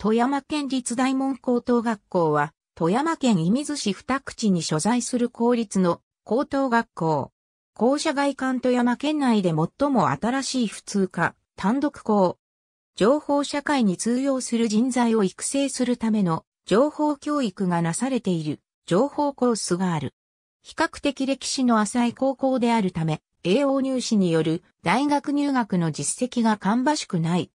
富山県立大門高等学校は、富山県射水市二口に所在する公立の高等学校。校舎外観富山県内で最も新しい普通科、単独校。情報社会に通用する人材を育成するための情報教育がなされている情報コースがある。比較的歴史の浅い高校であるため、栄養入試による大学入学の実績が芳しくない。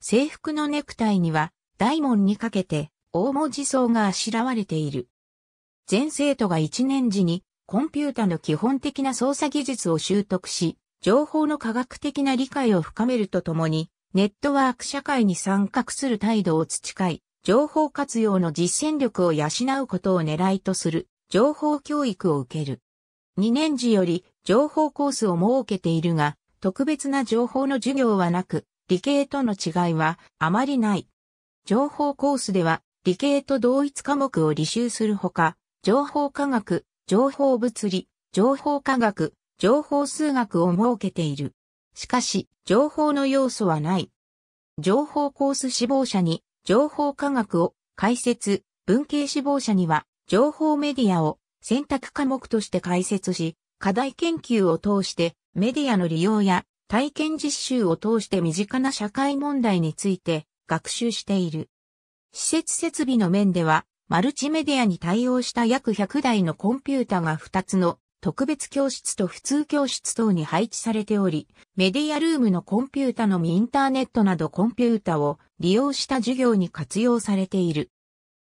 制服のネクタイには大門にかけて、大文字層があしらわれている。全生徒が1年時に、コンピュータの基本的な操作技術を習得し、情報の科学的な理解を深めるとともに、ネットワーク社会に参画する態度を培い、情報活用の実践力を養うことを狙いとする、情報教育を受ける。2年時より情報コースを設けているが、特別な情報の授業はなく、理系との違いはあまりない。情報コースでは理系と同一科目を履修するほか、情報科学、情報物理、情報科学、情報数学を設けている。しかし、情報の要素はない。情報コース志望者に情報科学を解説、文系志望者には情報メディアを選択科目として解説し、課題研究を通してメディアの利用や体験実習を通して身近な社会問題について学習している。施設設備の面では、マルチメディアに対応した約100台のコンピュータが2つの特別教室と普通教室等に配置されており、メディアルームのコンピュータのみインターネットなどコンピュータを利用した授業に活用されている。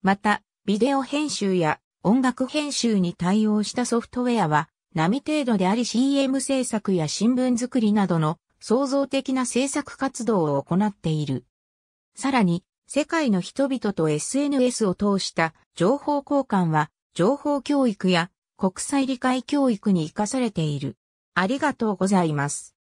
また、ビデオ編集や音楽編集に対応したソフトウェアは、並程度であり CM 制作や新聞作りなどの創造的な制作活動を行っている。さらに、世界の人々と SNS を通した情報交換は、情報教育や国際理解教育に活かされている。ありがとうございます。